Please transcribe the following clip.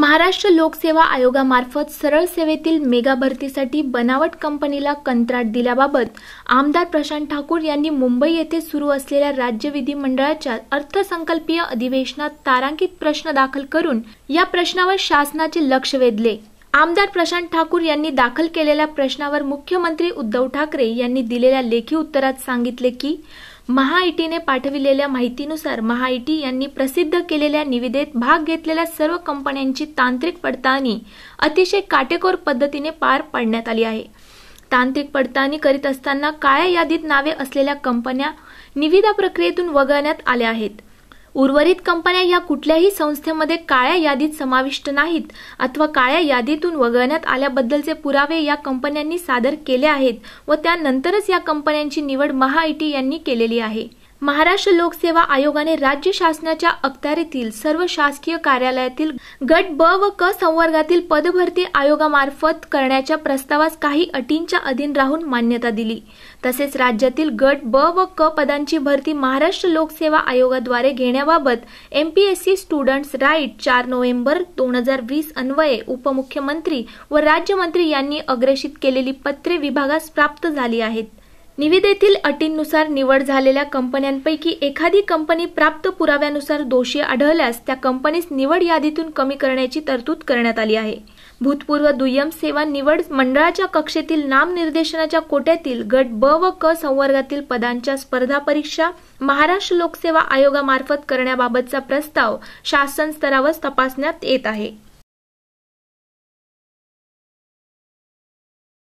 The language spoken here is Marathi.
महाराष्ट्र लोकसेवा आयोगामार्फत सरळ सेवेतील मेगा भरतीसाठी बनावट कंपनीला कंत्राट दिल्याबाबत आमदार प्रशांत ठाकूर यांनी मुंबई येथे सुरू असलेल्या राज्य विधिमंडळाच्या अर्थसंकल्पीय अधिवेशनात तारांकित प्रश्न दाखल करून या प्रश्नावर शासनाचे लक्ष वेधले आमदार प्रशांत ठाकूर यांनी दाखल केलेल्या प्रश्नावर मुख्यमंत्री उद्धव ठाकरे यांनी दिलेल्या लेखी उत्तरात सांगितले की महाआयटीने पाठविलेल्या माहितीनुसार महाआयटी यांनी प्रसिद्ध केलेल्या निविदेत भाग घेतलेल्या सर्व कंपन्यांची तांत्रिक पडताळणी अतिशय काटेकोर पद्धतीने पार पाडण्यात आली आहे तांत्रिक पडताळणी करीत असताना काळ्या यादीत नावे असलेल्या कंपन्या निविदा प्रक्रियेतून वगळण्यात आल्या आहेत उर्वरित कंपन्या या कुठल्याही संस्थेमध्ये काळ्या यादीत समाविष्ट नाहीत अथवा काळ्या यादीतून वगळण्यात आल्याबद्दलचे पुरावे या कंपन्यांनी सादर केले आहेत व त्यानंतरच या कंपन्यांची निवड महाआयटी यांनी केलेली आहे महाराष्ट्र लोकसेवा आयोगाने राज्य शासनाच्या अखत्यारीतील सर्व शासकीय कार्यालयातील गट ब व क संवर्गातील पदभरती आयोगामार्फत करण्याच्या प्रस्तावास काही अटींच्या अधीन राहून मान्यता दिली तसेच राज्यातील गट ब व क पदांची भरती महाराष्ट्र लोकसेवा आयोगाद्वारे घेण्याबाबत एमपीएससी स्टुडंट्स राईट चार नोव्हेंबर दोन हजार वीस अन्वये उपमुख्यमंत्री व राज्यमंत्री यांनी अग्रेषित केलेली पत्रे विभागास प्राप्त झाली आहेत निविदेतील अटींनुसार निवड झालेल्या कंपन्यांपैकी एखादी कंपनी प्राप्त पुराव्यानुसार दोषी आढळल्यास त्या कंपनीस निवड यादीतून कमी करण्याची तरतूद करण्यात आली आहे भूतपूर्व दुय्यम सेवा निवड मंडळाच्या कक्षेतील नामनिर्देशनाच्या कोट्यातील गट ब व क संवर्गातील पदांच्या स्पर्धा परीक्षा महाराष्ट्र लोकसेवा आयोगामार्फत करण्याबाबतचा प्रस्ताव शासन स्तरावर तपासण्यात येत आहे